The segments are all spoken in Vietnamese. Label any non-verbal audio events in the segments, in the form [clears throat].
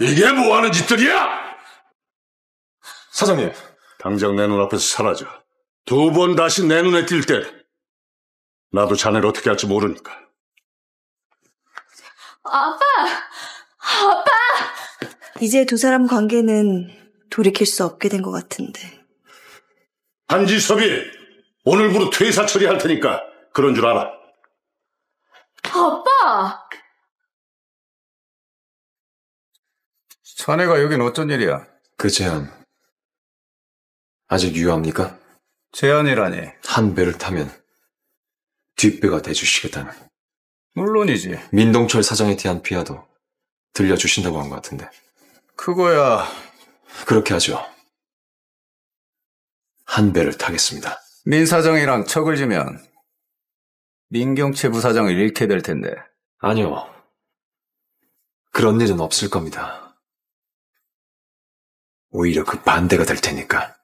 이게 뭐하는 짓들이야? 사장님. 당장 내 눈앞에서 사라져. 두 번 다시 내 눈에 띌때 나도 자네를 어떻게 할지 모르니까. 아빠! 아빠! 이제 두 사람 관계는 돌이킬 수 없게 된 것 같은데. 한지섭이 오늘부로 퇴사 처리할 테니까 그런 줄 알아. 아빠! 자네가 여긴 어쩐 일이야? 그 제안 아직 유효합니까? 제안이라니. 한 배를 타면 뒷배가 돼주시겠다는. 물론이지. 민동철 사장에 대한 비하도 들려주신다고 한 것 같은데. 그거야. 그렇게 하죠. 한 배를 타겠습니다. 민 사장이랑 척을 지면 민경채 부사장을 잃게 될 텐데. 아니요. 그런 일은 없을 겁니다. 오히려 그 반대가 될 테니까.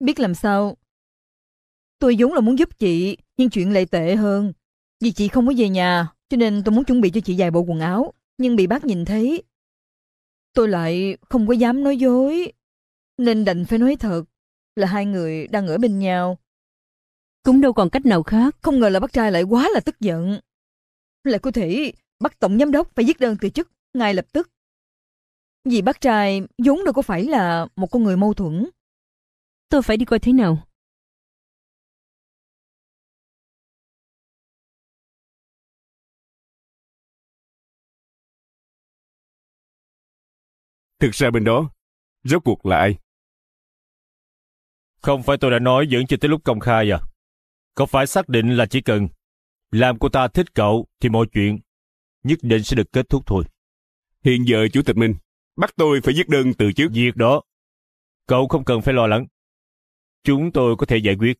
Biết làm sao? Tôi vốn là muốn giúp chị, nhưng chuyện lại tệ hơn. Vì chị không có về nhà, cho nên tôi muốn chuẩn bị cho chị vài bộ quần áo, nhưng bị bác nhìn thấy. Tôi lại không có dám nói dối, nên đành phải nói thật là hai người đang ở bên nhau. Cũng đâu còn cách nào khác. Không ngờ là bác trai lại quá là tức giận lại có thể bắt tổng giám đốc phải viết đơn từ chức ngay lập tức. Vì bác trai vốn đâu có phải là một con người mâu thuẫn. Tôi phải đi coi thế nào. Thực ra bên đó, rốt cuộc là ai? Không phải tôi đã nói dẫn cho tới lúc công khai à? Có phải xác định là chỉ cần làm cô ta thích cậu thì mọi chuyện nhất định sẽ được kết thúc thôi. Hiện giờ Chủ tịch Minh, bắt tôi phải viết đơn từ trước. Việc đó, cậu không cần phải lo lắng. Chúng tôi có thể giải quyết.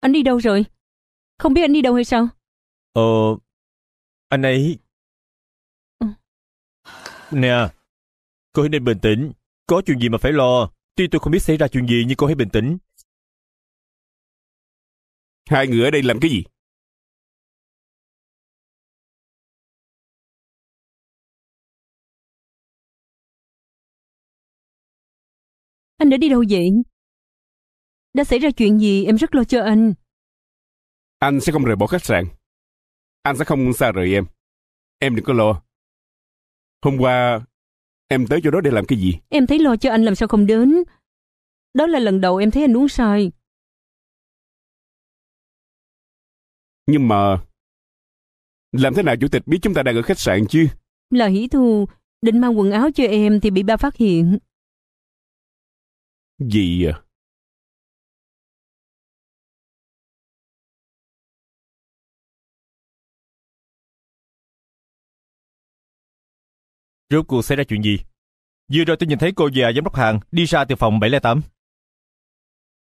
Anh đi đâu rồi? Không biết anh đi đâu hay sao? Ờ, anh ấy nè. Cô hãy nên bình tĩnh. Có chuyện gì mà phải lo. Tuy tôi không biết xảy ra chuyện gì nhưng cô hãy bình tĩnh. Hai người ở đây làm cái gì? Anh đã đi đâu vậy? Đã xảy ra chuyện gì em rất lo cho anh. Anh sẽ không rời bỏ khách sạn. Anh sẽ không xa rời em. Em đừng có lo, Hôm qua em tới chỗ đó để làm cái gì? Em thấy lo cho anh làm sao không đến. Đó là lần đầu em thấy anh uống sai. Nhưng mà... Làm thế nào chủ tịch biết chúng ta đang ở khách sạn chứ? Là hỷ thu, định mang quần áo cho em thì bị ba phát hiện. Gì à? Rốt cuộc xảy ra chuyện gì? Vừa rồi tôi nhìn thấy cô và giám đốc hàng đi ra từ phòng 708.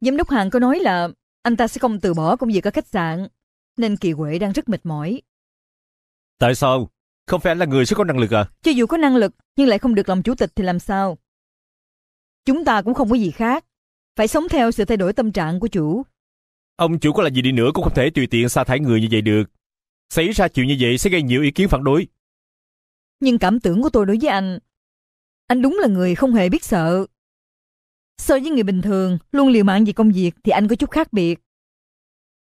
Giám đốc hàng có nói là anh ta sẽ không từ bỏ công việc ở khách sạn, nên Kỳ Huệ đang rất mệt mỏi. Tại sao? Không phải anh là người sẽ có năng lực à? Cho dù có năng lực nhưng lại không được làm chủ tịch thì làm sao? Chúng ta cũng không có gì khác. Phải sống theo sự thay đổi tâm trạng của chủ. Ông chủ có là gì đi nữa cũng không thể tùy tiện sa thải người như vậy được. Xảy ra chuyện như vậy sẽ gây nhiều ý kiến phản đối nhưng cảm tưởng của tôi đối với anh... Anh đúng là người không hề biết sợ. So với người bình thường, luôn liều mạng vì công việc thì anh có chút khác biệt.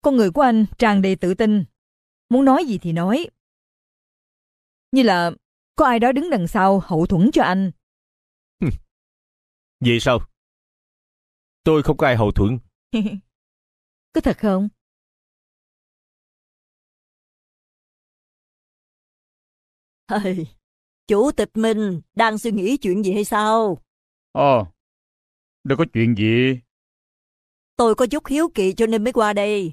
Con người của anh tràn đầy tự tin. Muốn nói gì thì nói. Như là có ai đó đứng đằng sau hậu thuẫn cho anh. Vậy sao? Tôi không có ai hậu thuẫn. [laughs] có thật không? Hey. Chủ tịch mình đang suy nghĩ chuyện gì hay sao? Ồ, ờ, đâu có chuyện gì. Tôi có chút hiếu kỳ cho nên mới qua đây.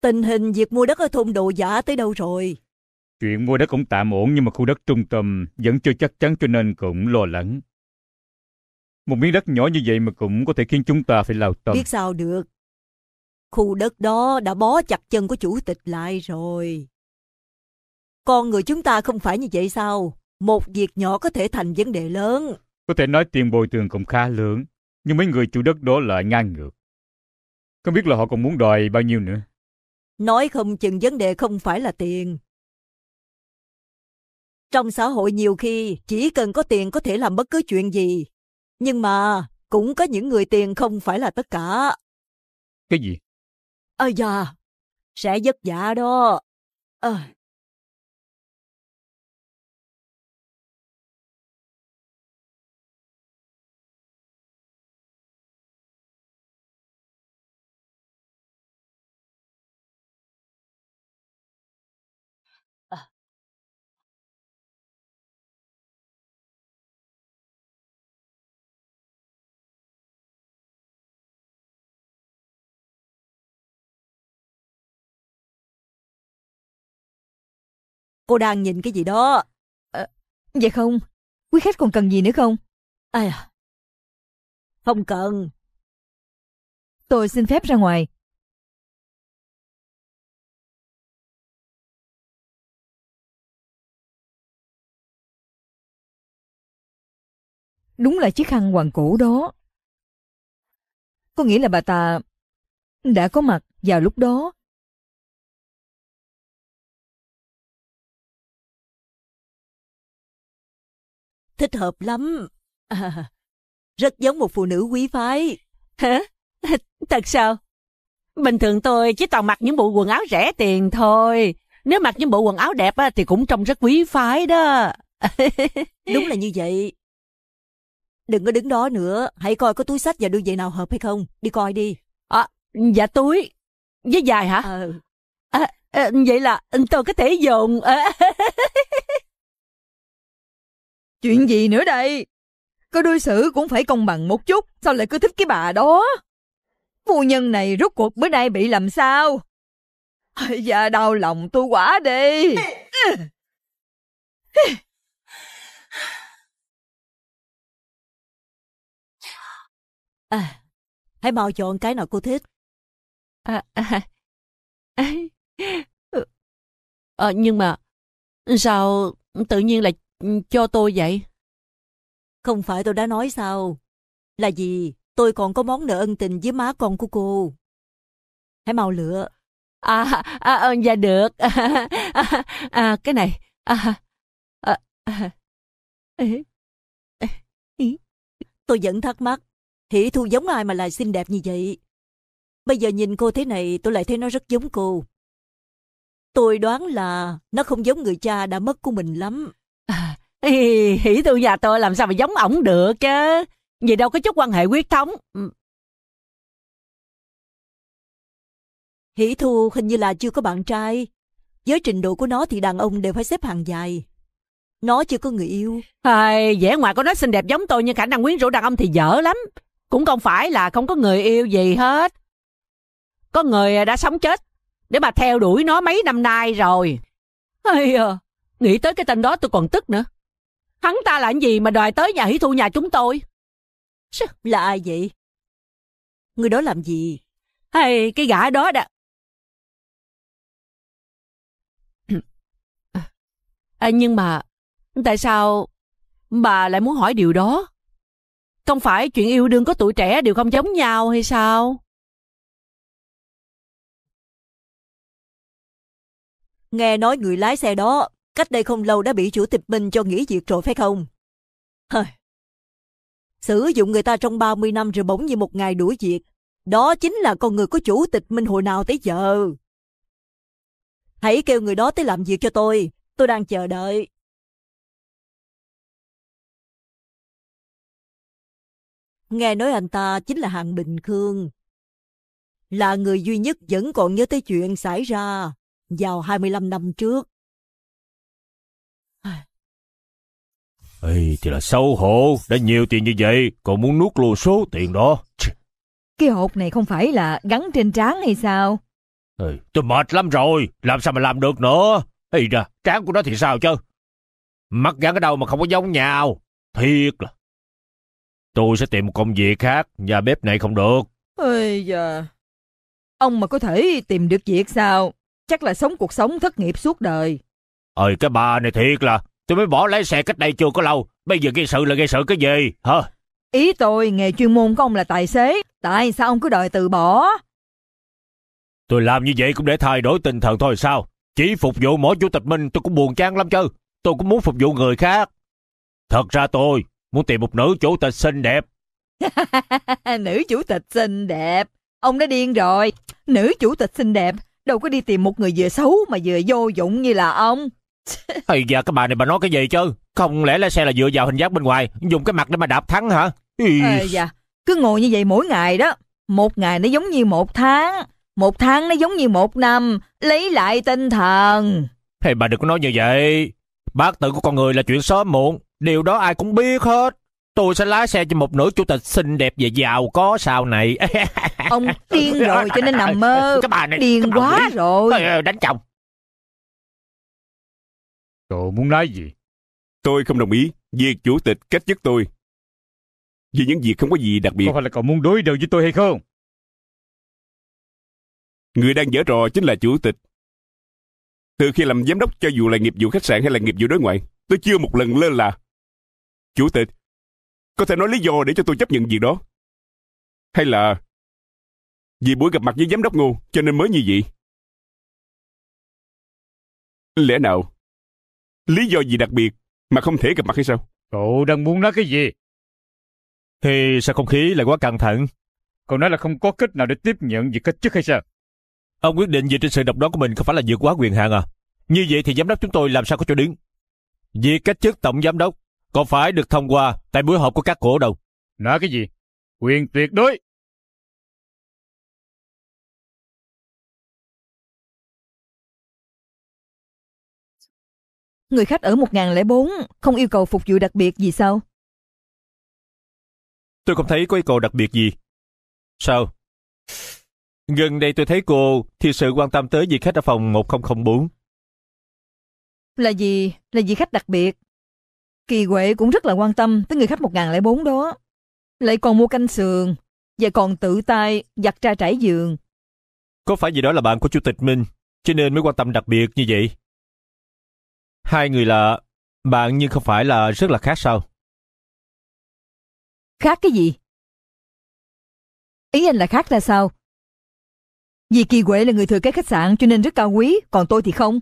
Tình hình việc mua đất ở thôn Đồ Giả tới đâu rồi? Chuyện mua đất cũng tạm ổn nhưng mà khu đất trung tâm vẫn chưa chắc chắn cho nên cũng lo lắng. Một miếng đất nhỏ như vậy mà cũng có thể khiến chúng ta phải lao tâm. Biết sao được. Khu đất đó đã bó chặt chân của chủ tịch lại rồi. Con người chúng ta không phải như vậy sao? Một việc nhỏ có thể thành vấn đề lớn. Có thể nói tiền bồi thường cũng khá lớn, nhưng mấy người chủ đất đó lại ngang ngược. Không biết là họ còn muốn đòi bao nhiêu nữa. Nói không chừng vấn đề không phải là tiền. Trong xã hội nhiều khi chỉ cần có tiền có thể làm bất cứ chuyện gì. Nhưng mà cũng có những người tiền không phải là tất cả. Cái gì? Ơ à, da, sẽ vất vả đó. Ờ, à, cô đang nhìn cái gì đó. À, vậy không? Quý khách còn cần gì nữa không? À, không cần. Tôi xin phép ra ngoài. Đúng là chiếc khăn hoàng cổ đó. Có nghĩa là bà ta đã có mặt vào lúc đó thích hợp lắm. À, [laughs] rất giống một phụ nữ quý phái. Hả? [laughs] Thật sao? Bình thường tôi chỉ toàn mặc những bộ quần áo rẻ tiền thôi. Nếu mặc những bộ quần áo đẹp thì cũng trông rất quý phái đó. [laughs] Đúng là như vậy. Đừng có đứng đó nữa, hãy coi có túi sách và đôi giày nào hợp hay không. Đi coi đi. À, dạ túi. Với dài hả? Ờ. À, à, vậy là tôi có thể dùng... À. Chuyện gì nữa đây? Cô đối xử cũng phải công bằng một chút, sao lại cứ thích cái bà đó? Phu nhân này rốt cuộc bữa nay bị làm sao? Dạ đau lòng tôi quá đi. À, hãy mau chọn cái nào cô thích. À, à, à, à, nhưng mà sao tự nhiên lại Ừ, cho tôi vậy? Không phải tôi đã nói sao? Là gì? Tôi còn có món nợ ân tình với má con của cô. Hãy mau lựa. À, à, à dạ được. À, [laughs] à, à, cái này. À, à, à. tôi vẫn thắc mắc. Hỷ thu giống ai mà lại xinh đẹp như vậy? Bây giờ nhìn cô thế này tôi lại thấy nó rất giống cô. Tôi đoán là nó không giống người cha đã mất của mình lắm. Ê, hỷ tư nhà tôi làm sao mà giống ổng được chứ. Vì đâu có chút quan hệ huyết thống. Ừ. Hỷ thu hình như là chưa có bạn trai. Với trình độ của nó thì đàn ông đều phải xếp hàng dài. Nó chưa có người yêu. Ai, vẻ ngoài của nó xinh đẹp giống tôi nhưng khả năng quyến rũ đàn ông thì dở lắm. Cũng không phải là không có người yêu gì hết. Có người đã sống chết để mà theo đuổi nó mấy năm nay rồi. Ây à, nghĩ tới cái tên đó tôi còn tức nữa. Hắn ta là gì mà đòi tới nhà hỷ thu nhà chúng tôi? là ai vậy? Người đó làm gì? Hay cái gã đó đã... [clears throat] à, nhưng mà tại sao bà lại muốn hỏi điều đó? Không phải chuyện yêu đương có tuổi trẻ đều không giống nhau hay sao? Nghe nói người lái xe đó Cách đây không lâu đã bị chủ tịch Minh cho nghỉ việc rồi phải không? hời Sử dụng người ta trong 30 năm rồi bỗng như một ngày đuổi việc. Đó chính là con người của chủ tịch Minh hồi nào tới giờ. Hãy kêu người đó tới làm việc cho tôi. Tôi đang chờ đợi. Nghe nói anh ta chính là hàng Bình Khương. Là người duy nhất vẫn còn nhớ tới chuyện xảy ra vào 25 năm trước. Ê, thì là xấu hổ, đã nhiều tiền như vậy, còn muốn nuốt lùa số tiền đó. Cái hộp này không phải là gắn trên trán hay sao? Ê, tôi mệt lắm rồi, làm sao mà làm được nữa. Ê ra, trán của nó thì sao chứ? Mắt gắn ở đâu mà không có giống nhau. Thiệt là. Tôi sẽ tìm một công việc khác, nhà bếp này không được. Ê da, ông mà có thể tìm được việc sao? Chắc là sống cuộc sống thất nghiệp suốt đời. Ơi cái bà này thiệt là Tôi mới bỏ lái xe cách đây chưa có lâu. Bây giờ gây sự là gây sự cái gì? Hả? Ý tôi, nghề chuyên môn của ông là tài xế. Tại sao ông cứ đòi từ bỏ? Tôi làm như vậy cũng để thay đổi tinh thần thôi sao? Chỉ phục vụ mỗi chủ tịch minh tôi cũng buồn chán lắm chứ. Tôi cũng muốn phục vụ người khác. Thật ra tôi muốn tìm một nữ chủ tịch xinh đẹp. [laughs] nữ chủ tịch xinh đẹp. Ông đã điên rồi. Nữ chủ tịch xinh đẹp đâu có đi tìm một người vừa xấu mà vừa vô dụng như là ông. Thầy [laughs] già cái bà này bà nói cái gì chứ? Không lẽ lái xe là dựa vào hình dáng bên ngoài, dùng cái mặt để mà đạp thắng hả? Ý... dạ, cứ ngồi như vậy mỗi ngày đó. Một ngày nó giống như một tháng, một tháng nó giống như một năm, lấy lại tinh thần. Thầy bà đừng có nói như vậy. Bác tự của con người là chuyện sớm muộn, điều đó ai cũng biết hết. Tôi sẽ lái xe cho một nữ chủ tịch xinh đẹp và giàu có sau này. Ông [laughs] điên rồi cho nên nằm mơ. Cái bà này, điên quá rồi. Đánh chồng. Cậu muốn nói gì? Tôi không đồng ý. Việc chủ tịch cách chức tôi. Vì những việc không có gì đặc biệt. Có phải là cậu muốn đối đầu với tôi hay không? Người đang dở trò chính là chủ tịch. Từ khi làm giám đốc cho dù là nghiệp vụ khách sạn hay là nghiệp vụ đối ngoại, tôi chưa một lần lơ là. Chủ tịch, có thể nói lý do để cho tôi chấp nhận việc đó. Hay là vì buổi gặp mặt với giám đốc Ngô cho nên mới như vậy. Lẽ nào Lý do gì đặc biệt mà không thể gặp mặt hay sao? Cậu đang muốn nói cái gì? Thì sao không khí lại quá căng thẳng? Cậu nói là không có cách nào để tiếp nhận việc cách chức hay sao? Ông quyết định dựa trên sự độc đoán của mình không phải là vượt quá quyền hạn à? Như vậy thì giám đốc chúng tôi làm sao có chỗ đứng? Việc cách chức tổng giám đốc có phải được thông qua tại buổi họp của các cổ đông. Nói cái gì? Quyền tuyệt đối. Người khách ở 1004 không yêu cầu phục vụ đặc biệt gì sao? Tôi không thấy có yêu cầu đặc biệt gì. Sao? Gần đây tôi thấy cô thì sự quan tâm tới vị khách ở phòng 1004. Là gì? Là vị khách đặc biệt. Kỳ Huệ cũng rất là quan tâm tới người khách 1004 đó. Lại còn mua canh sườn và còn tự tay giặt ra trải giường. Có phải vì đó là bạn của Chủ tịch Minh cho nên mới quan tâm đặc biệt như vậy? Hai người là bạn nhưng không phải là rất là khác sao? Khác cái gì? Ý anh là khác là sao? Vì Kỳ Huệ là người thừa kế khách sạn cho nên rất cao quý, còn tôi thì không.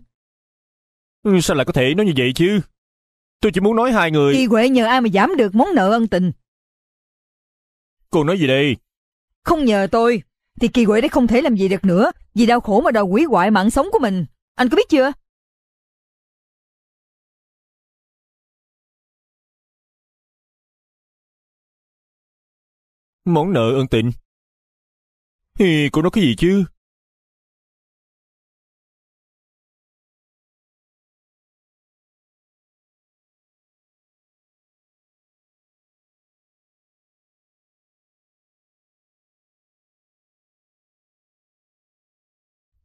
Ừ, sao lại có thể nói như vậy chứ? Tôi chỉ muốn nói hai người... Kỳ Huệ nhờ ai mà giảm được món nợ ân tình? Cô nói gì đây? Không nhờ tôi, thì Kỳ Huệ đã không thể làm gì được nữa, vì đau khổ mà đòi quỷ hoại mạng sống của mình. Anh có biết chưa? Món nợ ân tình. Thì cô nói cái gì chứ?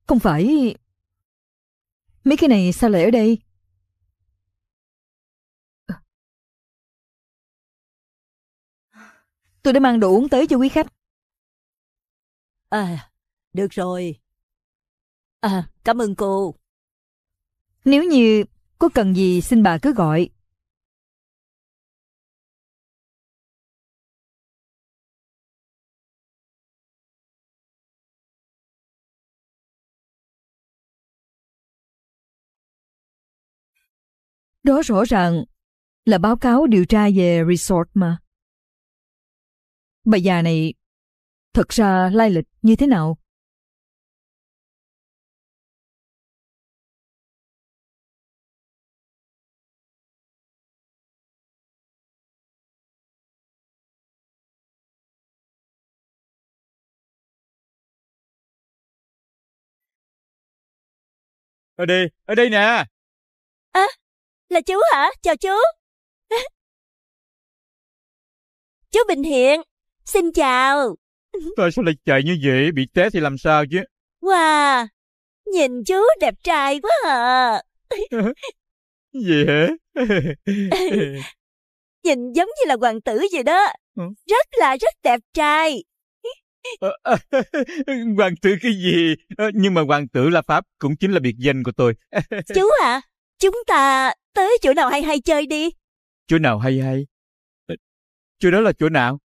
Không phải... Mấy cái này sao lại ở đây? Tôi đã mang đồ uống tới cho quý khách. À, được rồi. À, cảm ơn cô. Nếu như có cần gì xin bà cứ gọi. Đó rõ ràng là báo cáo điều tra về resort mà. Bà già này thật ra lai lịch như thế nào? Ở đây, ở đây nè. À, là chú hả? Chào chú. [laughs] chú Bình Hiện. Xin chào. Tại sao lại chạy như vậy? Bị té thì làm sao chứ? Wow, nhìn chú đẹp trai quá à. [laughs] gì hả? [laughs] nhìn giống như là hoàng tử gì đó. Rất là rất đẹp trai. Ờ, ờ, [laughs] hoàng tử cái gì? Ờ, nhưng mà hoàng tử là Pháp cũng chính là biệt danh của tôi. chú à, chúng ta tới chỗ nào hay hay chơi đi. Chỗ nào hay hay? Chỗ đó là chỗ nào?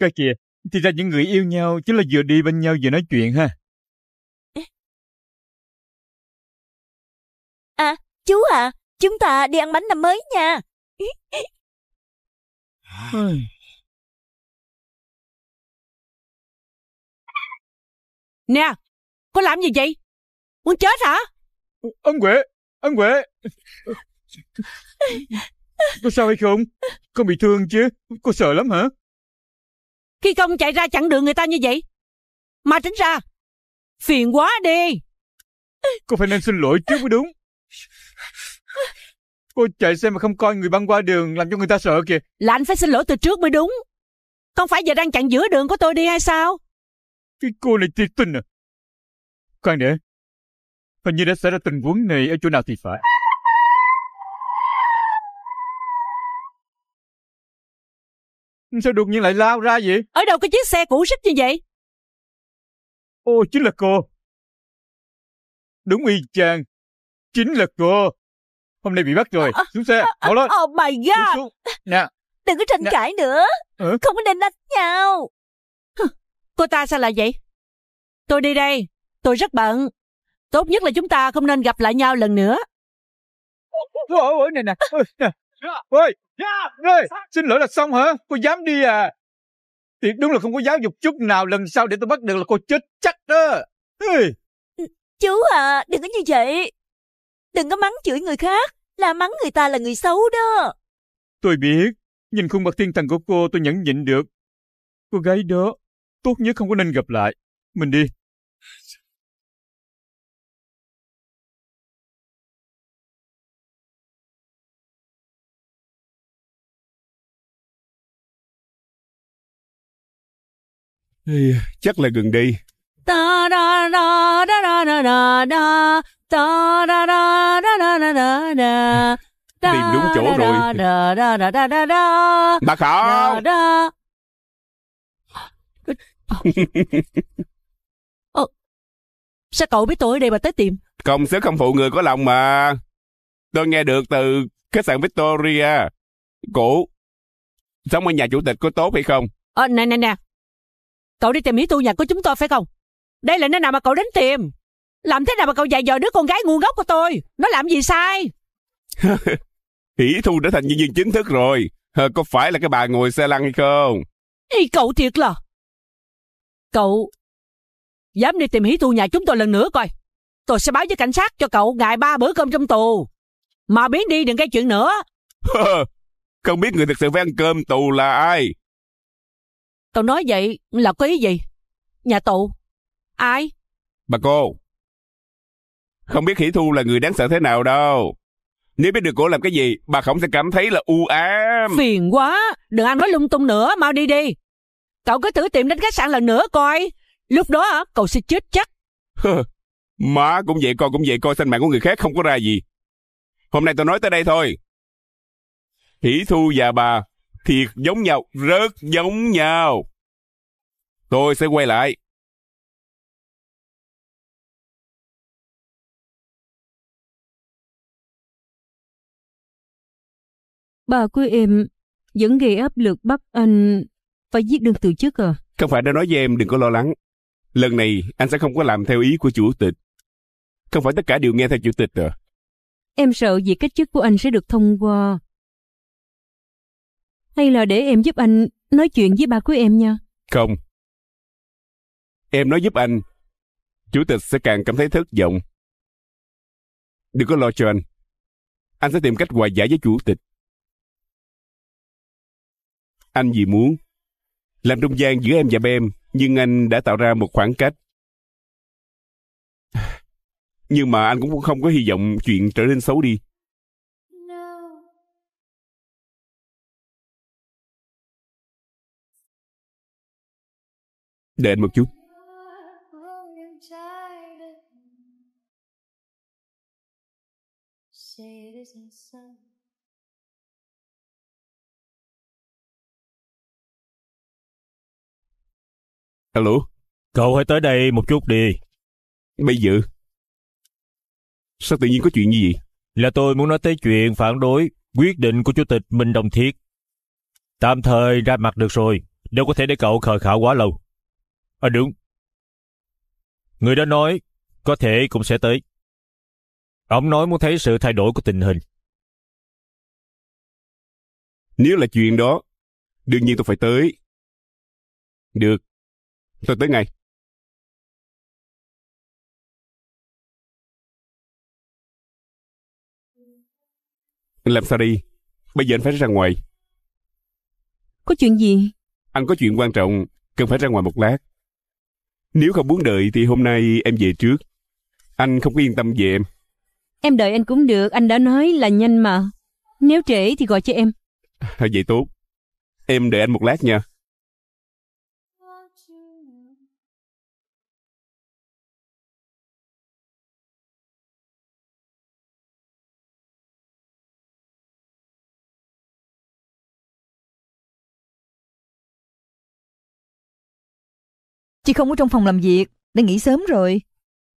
Coi kìa, thì ra những người yêu nhau chính là vừa đi bên nhau vừa nói chuyện ha. À, chú à, chúng ta đi ăn bánh năm mới nha. nè, có làm gì vậy? Muốn chết hả? Ông huệ, ông huệ, Có sao hay không? Con bị thương chứ? Cô sợ lắm hả? Khi không chạy ra chặn đường người ta như vậy Mà tránh ra Phiền quá đi Cô phải nên xin lỗi trước mới đúng Cô chạy xe mà không coi người băng qua đường Làm cho người ta sợ kìa Là anh phải xin lỗi từ trước mới đúng Không phải giờ đang chặn giữa đường của tôi đi hay sao Cái cô này thiệt tình à Khoan để Hình như đã xảy ra tình huống này ở chỗ nào thì phải Sao đột nhiên lại lao ra vậy? Ở đâu có chiếc xe cũ xích như vậy? Ô, chính là cô. Đúng y chang. Chính là cô. Hôm nay bị bắt rồi. Ờ, xuống xe, mau ờ, lên. Ờ, oh my god. Xuống, Nè. Đừng có tranh nè. cãi nữa. Ừ? Không có nên đánh nhau. Cô ta sao lại vậy? Tôi đi đây. Tôi rất bận. Tốt nhất là chúng ta không nên gặp lại nhau lần nữa. Ôi, nè nè. Dạ. Dạ. ơi ơi xin lỗi là xong hả cô dám đi à thì đúng là không có giáo dục chút nào lần sau để tôi bắt được là cô chết chắc đó ừ, chú à đừng có như vậy đừng có mắng chửi người khác là mắng người ta là người xấu đó tôi biết nhìn khuôn mặt thiên thần của cô tôi nhẫn nhịn được cô gái đó tốt nhất không có nên gặp lại mình đi Chắc là gần đây. Tìm đúng chỗ rồi. Da Bà Khảo. Ờ, sao cậu biết tôi ở đây mà tới tìm? Công sức không phụ người có lòng mà. Tôi nghe được từ khách sạn Victoria. Cổ, sống ở nhà chủ tịch có tốt hay không? Ờ, nè nè nè, Cậu đi tìm hiểu tu nhà của chúng tôi phải không? Đây là nơi nào mà cậu đến tìm? Làm thế nào mà cậu dạy dò đứa con gái ngu ngốc của tôi? Nó làm gì sai? Hỷ [laughs] Thu đã thành nhân viên chính thức rồi. có phải là cái bà ngồi xe lăn hay không? Ý cậu thiệt là... Cậu... Dám đi tìm Hỷ Thu nhà chúng tôi lần nữa coi. Tôi sẽ báo với cảnh sát cho cậu ngày ba bữa cơm trong tù. Mà biến đi đừng gây chuyện nữa. [laughs] không biết người thực sự phải ăn cơm tù là ai Tao nói vậy là có ý gì? Nhà tù? Ai? Bà cô. Không biết Hỷ Thu là người đáng sợ thế nào đâu. Nếu biết được cô làm cái gì, bà không sẽ cảm thấy là u ám. Phiền quá, đừng ăn nói lung tung nữa, mau đi đi. Cậu cứ thử tìm đến khách sạn lần nữa coi. Lúc đó cậu sẽ chết chắc. Má cũng vậy con cũng vậy coi sinh mạng của người khác không có ra gì. Hôm nay tôi nói tới đây thôi. Hỷ Thu và bà thiệt giống nhau, rất giống nhau. Tôi sẽ quay lại. Bà của em vẫn gây áp lực bắt anh phải giết đơn từ chức à? Không phải đã nói với em đừng có lo lắng. Lần này anh sẽ không có làm theo ý của chủ tịch. Không phải tất cả đều nghe theo chủ tịch à? Em sợ việc cách chức của anh sẽ được thông qua hay là để em giúp anh nói chuyện với ba của em nha? Không. Em nói giúp anh, chủ tịch sẽ càng cảm thấy thất vọng. Đừng có lo cho anh. Anh sẽ tìm cách hòa giải với chủ tịch. Anh gì muốn làm trung gian giữa em và em, nhưng anh đã tạo ra một khoảng cách. Nhưng mà anh cũng không có hy vọng chuyện trở nên xấu đi. Để một chút. Hello, Cậu hãy tới đây một chút đi. Bây giờ? Sao tự nhiên có chuyện như vậy? Là tôi muốn nói tới chuyện phản đối quyết định của Chủ tịch Minh Đồng Thiết. Tạm thời ra mặt được rồi, đâu có thể để cậu khờ khảo quá lâu. À đúng. Người đó nói, có thể cũng sẽ tới. Ông nói muốn thấy sự thay đổi của tình hình. Nếu là chuyện đó, đương nhiên tôi phải tới. Được, tôi tới ngay. Làm sao đi? Bây giờ anh phải ra ngoài. Có chuyện gì? Anh có chuyện quan trọng, cần phải ra ngoài một lát. Nếu không muốn đợi thì hôm nay em về trước. Anh không có yên tâm về em. Em đợi anh cũng được, anh đã nói là nhanh mà. Nếu trễ thì gọi cho em. vậy tốt. Em đợi anh một lát nha. Chị không có trong phòng làm việc, đã nghỉ sớm rồi.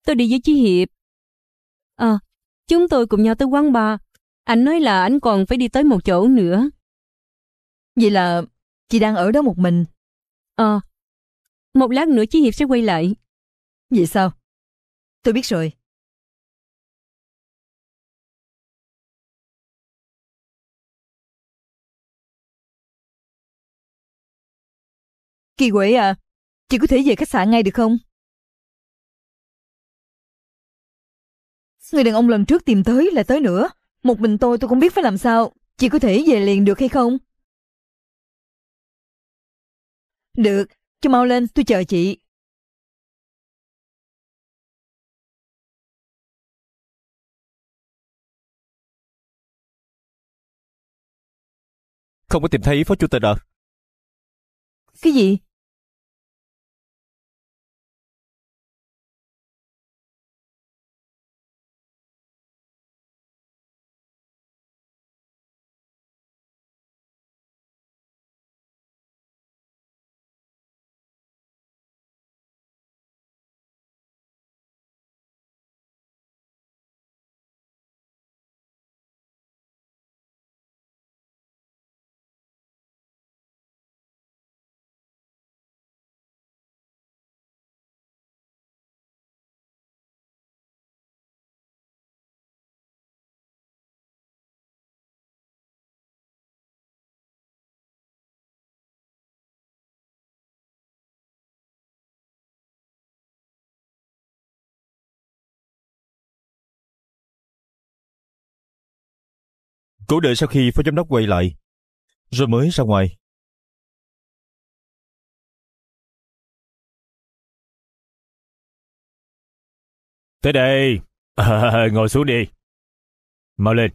Tôi đi với Chí Hiệp. Ờ, à, chúng tôi cùng nhau tới quán bar. Anh nói là anh còn phải đi tới một chỗ nữa. Vậy là chị đang ở đó một mình. Ờ, một lát nữa Chí Hiệp sẽ quay lại. Vậy sao? Tôi biết rồi. Kỳ quỷ à, Chị có thể về khách sạn ngay được không? Người đàn ông lần trước tìm tới là tới nữa. Một mình tôi tôi không biết phải làm sao. Chị có thể về liền được hay không? Được, cho mau lên, tôi chờ chị. Không có tìm thấy phó chủ tịch à? Cái gì? cố đợi sau khi phó giám đốc quay lại, rồi mới ra ngoài. Tới đây, à, [laughs] ngồi xuống đi. Mau lên.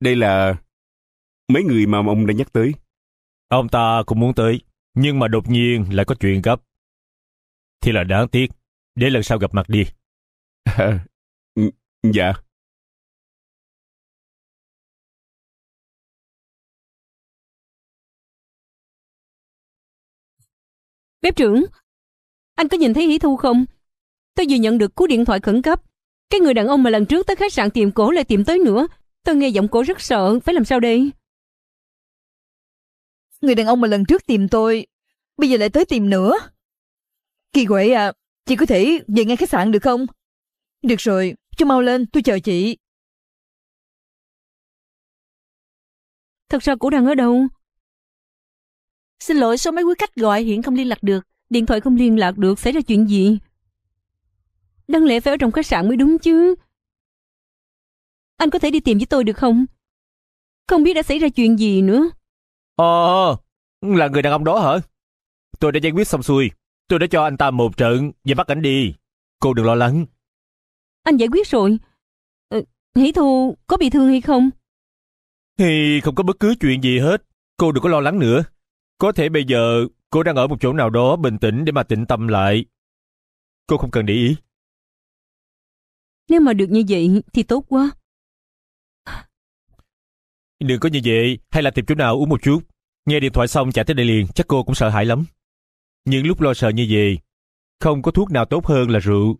Đây là mấy người mà ông đã nhắc tới. Ông ta cũng muốn tới, nhưng mà đột nhiên lại có chuyện gấp. Thì là đáng tiếc, để lần sau gặp mặt đi. Ờ, ừ, dạ. Bếp trưởng, anh có nhìn thấy hỉ thu không? Tôi vừa nhận được cú điện thoại khẩn cấp. Cái người đàn ông mà lần trước tới khách sạn tìm cổ lại tìm tới nữa. Tôi nghe giọng cổ rất sợ, phải làm sao đây? Người đàn ông mà lần trước tìm tôi, bây giờ lại tới tìm nữa. Kỳ quậy à, chị có thể về ngay khách sạn được không? Được rồi, chú mau lên, tôi chờ chị. Thật ra cổ đang ở đâu? Xin lỗi, số máy quý khách gọi hiện không liên lạc được. Điện thoại không liên lạc được, xảy ra chuyện gì? Đáng lẽ phải ở trong khách sạn mới đúng chứ. Anh có thể đi tìm với tôi được không? Không biết đã xảy ra chuyện gì nữa. Ờ, là người đàn ông đó hả? Tôi đã giải quyết xong xuôi. Tôi đã cho anh ta một trận và bắt ảnh đi. Cô đừng lo lắng, anh giải quyết rồi. Ừ, Hỷ Thu có bị thương hay không? Thì không có bất cứ chuyện gì hết. Cô đừng có lo lắng nữa. Có thể bây giờ cô đang ở một chỗ nào đó bình tĩnh để mà tĩnh tâm lại. Cô không cần để ý. Nếu mà được như vậy thì tốt quá. Đừng có như vậy, hay là tìm chỗ nào uống một chút. Nghe điện thoại xong chạy tới đây liền, chắc cô cũng sợ hãi lắm. Những lúc lo sợ như vậy, không có thuốc nào tốt hơn là rượu.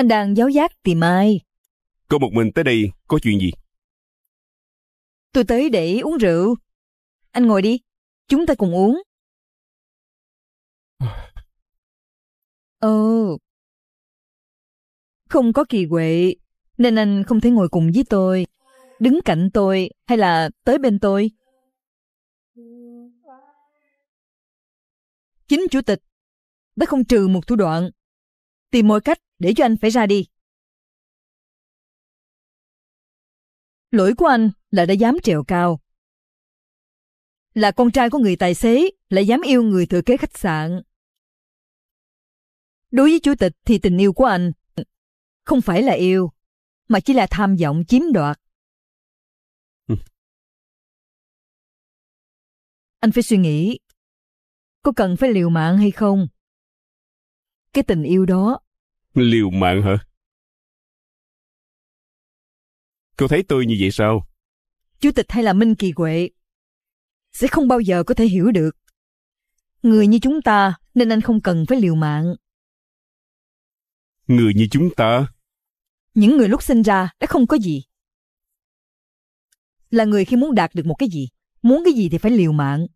Anh đang giáo giác tìm ai? Cô một mình tới đây có chuyện gì? Tôi tới để uống rượu. Anh ngồi đi, chúng ta cùng uống. Ồ, ờ. không có kỳ quệ, nên anh không thể ngồi cùng với tôi, đứng cạnh tôi hay là tới bên tôi. Chính chủ tịch đã không trừ một thủ đoạn tìm mọi cách để cho anh phải ra đi. Lỗi của anh là đã dám trèo cao. Là con trai của người tài xế, lại dám yêu người thừa kế khách sạn. Đối với chủ tịch thì tình yêu của anh không phải là yêu, mà chỉ là tham vọng chiếm đoạt. Ừ. Anh phải suy nghĩ, có cần phải liều mạng hay không? cái tình yêu đó. Liều mạng hả? Cô thấy tôi như vậy sao? Chủ tịch hay là Minh Kỳ Huệ sẽ không bao giờ có thể hiểu được. Người như chúng ta nên anh không cần phải liều mạng. Người như chúng ta? Những người lúc sinh ra đã không có gì. Là người khi muốn đạt được một cái gì, muốn cái gì thì phải liều mạng.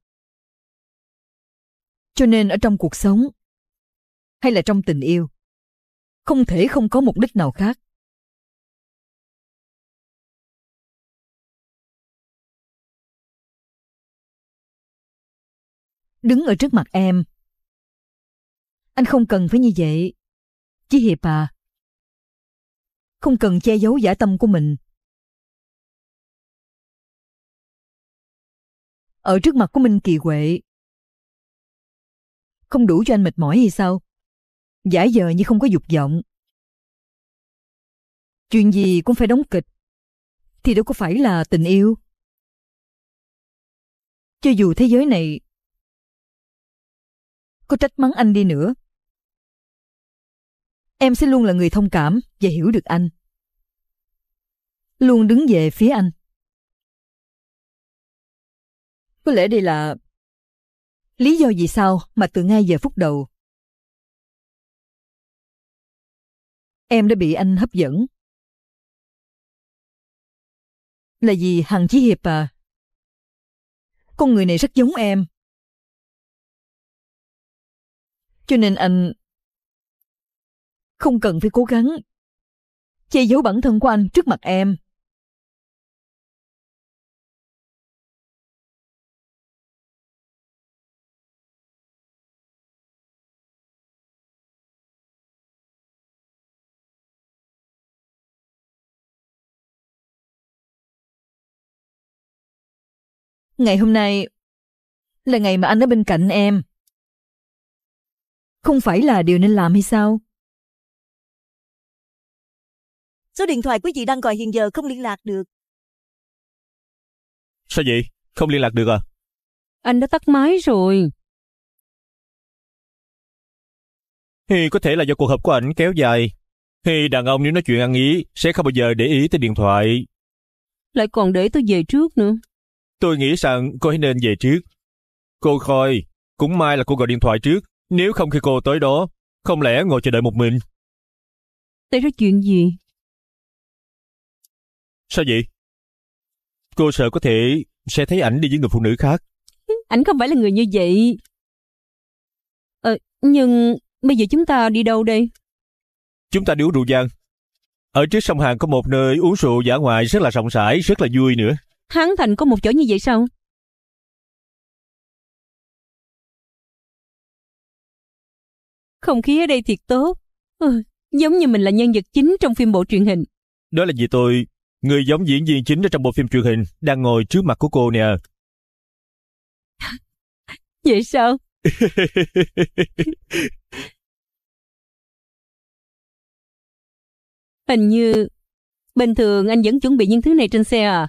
Cho nên ở trong cuộc sống, hay là trong tình yêu. Không thể không có mục đích nào khác. Đứng ở trước mặt em. Anh không cần phải như vậy. Chí Hiệp à. Không cần che giấu giả tâm của mình. Ở trước mặt của Minh Kỳ Huệ. Không đủ cho anh mệt mỏi hay sao? giả vờ như không có dục vọng. Chuyện gì cũng phải đóng kịch, thì đâu có phải là tình yêu. Cho dù thế giới này có trách mắng anh đi nữa, em sẽ luôn là người thông cảm và hiểu được anh. Luôn đứng về phía anh. Có lẽ đây là lý do vì sao mà từ ngay giờ phút đầu Em đã bị anh hấp dẫn. Là gì Hằng Chí Hiệp à? Con người này rất giống em. Cho nên anh không cần phải cố gắng che giấu bản thân của anh trước mặt em. Ngày hôm nay là ngày mà anh ở bên cạnh em. Không phải là điều nên làm hay sao? Số điện thoại quý vị đang gọi hiện giờ không liên lạc được. Sao vậy? Không liên lạc được à? Anh đã tắt máy rồi. Thì có thể là do cuộc họp của ảnh kéo dài. Thì đàn ông nếu nói chuyện ăn ý sẽ không bao giờ để ý tới điện thoại. Lại còn để tôi về trước nữa. Tôi nghĩ rằng cô hãy nên về trước. Cô Khôi, cũng may là cô gọi điện thoại trước, nếu không khi cô tới đó, không lẽ ngồi chờ đợi một mình? Tôi ra chuyện gì? Sao vậy? Cô sợ có thể sẽ thấy ảnh đi với người phụ nữ khác. [laughs] Ảnh không phải là người như vậy. Ờ, nhưng bây giờ chúng ta đi đâu đây? Chúng ta đi uống rượu giang. Ở trước sông Hàn có một nơi uống rượu giả ngoại rất là rộng rãi, rất là vui nữa. Hán Thành có một chỗ như vậy sao? Không khí ở đây thiệt tốt. Ừ, giống như mình là nhân vật chính trong phim bộ truyền hình. Đó là vì tôi, người giống diễn viên chính ở trong bộ phim truyền hình, đang ngồi trước mặt của cô nè. [laughs] vậy sao? [laughs] Hình như bình thường anh vẫn chuẩn bị những thứ này trên xe à?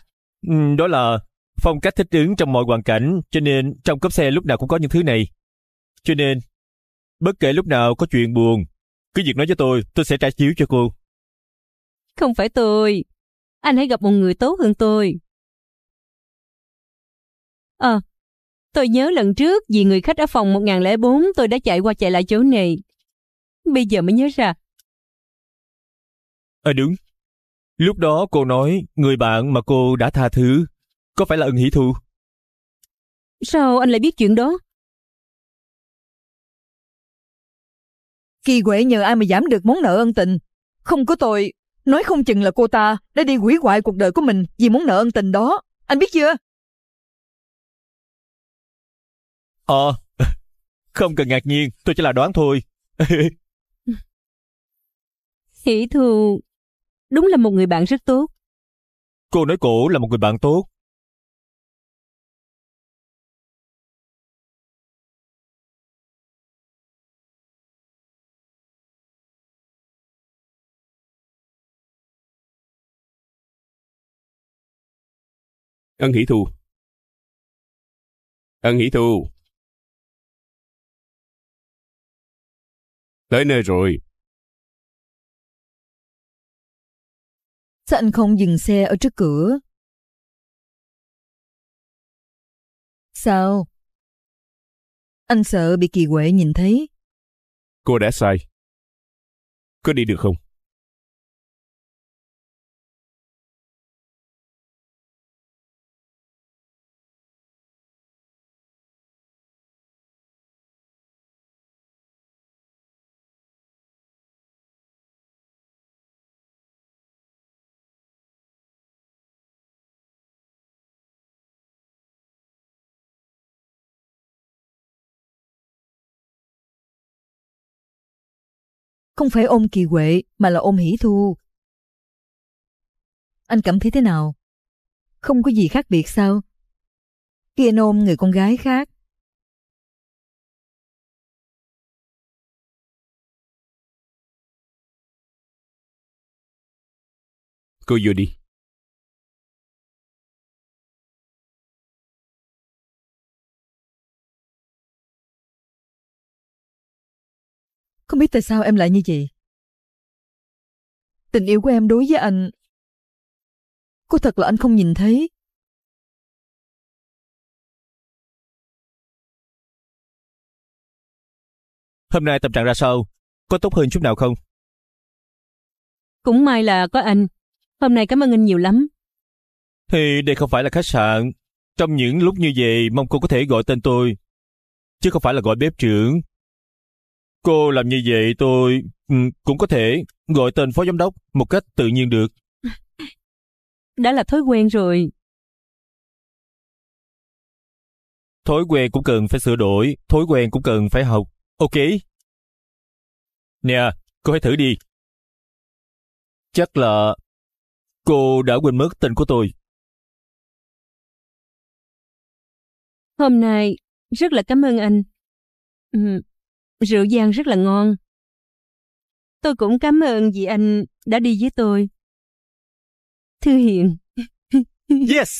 Đó là phong cách thích ứng trong mọi hoàn cảnh, cho nên trong cốp xe lúc nào cũng có những thứ này. Cho nên, bất kể lúc nào có chuyện buồn, cứ việc nói cho tôi, tôi sẽ trả chiếu cho cô. Không phải tôi. Anh hãy gặp một người tốt hơn tôi. Ờ, à, tôi nhớ lần trước vì người khách ở phòng 1004 tôi đã chạy qua chạy lại chỗ này. Bây giờ mới nhớ ra. Ờ à, đúng, Lúc đó cô nói người bạn mà cô đã tha thứ, có phải là ân hỷ thu? Sao anh lại biết chuyện đó? Kỳ quệ nhờ ai mà giảm được món nợ ân tình. Không có tội, nói không chừng là cô ta đã đi hủy hoại cuộc đời của mình vì món nợ ân tình đó. Anh biết chưa? Ờ, à, [laughs] không cần ngạc nhiên, tôi chỉ là đoán thôi. [laughs] Hỷ Thu Đúng là một người bạn rất tốt. Cô nói cổ là một người bạn tốt. Ân Hỷ Thu Ân Hỷ Thu Tới nơi rồi Sao anh không dừng xe ở trước cửa? Sao? Anh sợ bị kỳ quệ nhìn thấy. Cô đã sai. Có đi được không? Không phải ôm kỳ huệ mà là ôm hỷ thu. Anh cảm thấy thế nào? Không có gì khác biệt sao? Khi anh ôm người con gái khác. Cô vô đi. Không biết tại sao em lại như vậy. Tình yêu của em đối với anh... Có thật là anh không nhìn thấy. Hôm nay tâm trạng ra sao? Có tốt hơn chút nào không? Cũng may là có anh. Hôm nay cảm ơn anh nhiều lắm. Thì đây không phải là khách sạn. Trong những lúc như vậy, mong cô có thể gọi tên tôi. Chứ không phải là gọi bếp trưởng Cô làm như vậy tôi ừ, cũng có thể gọi tên phó giám đốc một cách tự nhiên được. [laughs] Đã là thói quen rồi. Thói quen cũng cần phải sửa đổi, thói quen cũng cần phải học. Ok. Nè, cô hãy thử đi. Chắc là cô đã quên mất tên của tôi. Hôm nay, rất là cảm ơn anh. Ừ, Rượu giang rất là ngon. Tôi cũng cảm ơn vì anh đã đi với tôi. Thư Hiền. [laughs] yes!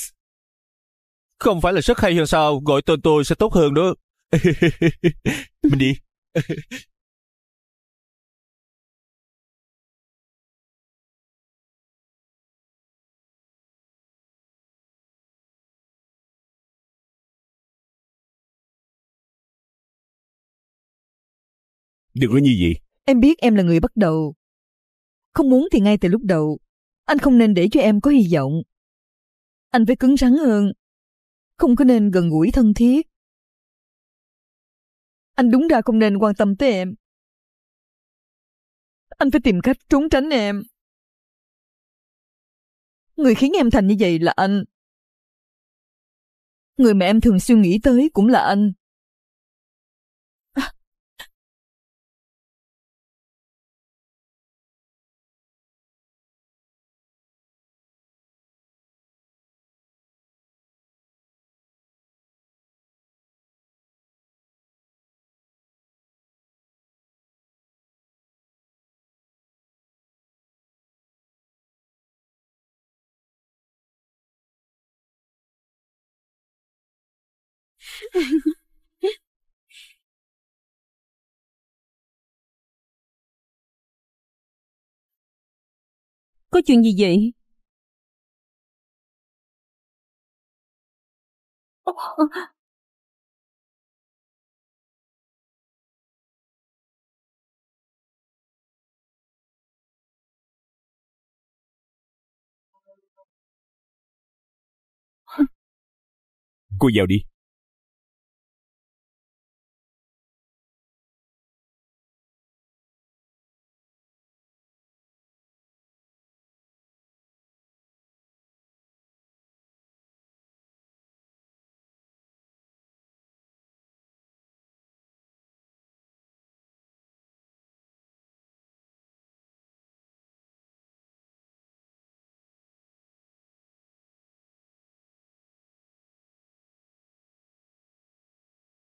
Không phải là rất hay hơn sao, gọi tên tôi sẽ tốt hơn đó. [laughs] Mình đi. [laughs] Đừng có như vậy. Em biết em là người bắt đầu. Không muốn thì ngay từ lúc đầu, anh không nên để cho em có hy vọng. Anh phải cứng rắn hơn. Không có nên gần gũi thân thiết. Anh đúng ra không nên quan tâm tới em. Anh phải tìm cách trốn tránh em. Người khiến em thành như vậy là anh. Người mà em thường suy nghĩ tới cũng là anh. [laughs] Có chuyện gì vậy? Cô vào đi.